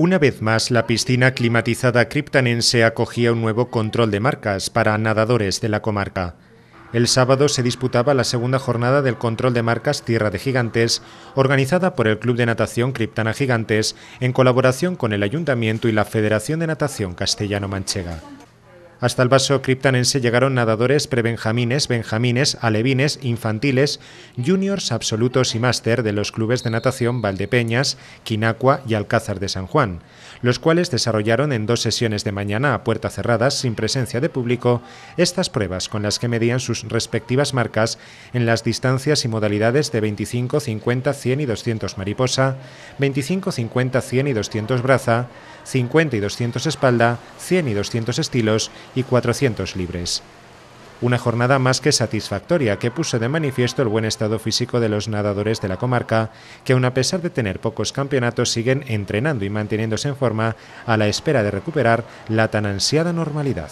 Una vez más, la piscina climatizada criptanense acogía un nuevo control de marcas para nadadores de la comarca. El sábado se disputaba la segunda jornada del control de marcas Tierra de Gigantes, organizada por el Club de Natación Criptana Gigantes en colaboración con el Ayuntamiento y la Federación de Natación Castellano-Manchega. Hasta el vaso criptanense llegaron nadadores prebenjamines, benjamines, alevines, infantiles, juniors absolutos y máster de los clubes de natación Valdepeñas, Quinacua y Alcázar de San Juan, los cuales desarrollaron en dos sesiones de mañana a puerta cerradas, sin presencia de público, estas pruebas con las que medían sus respectivas marcas en las distancias y modalidades de 25, 50, 100 y 200 mariposa, 25, 50, 100 y 200 braza, 50 y 200 espalda, 100 y 200 estilos y 400 libres. Una jornada más que satisfactoria que puso de manifiesto el buen estado físico de los nadadores de la comarca, que aun a pesar de tener pocos campeonatos siguen entrenando y manteniéndose en forma a la espera de recuperar la tan ansiada normalidad.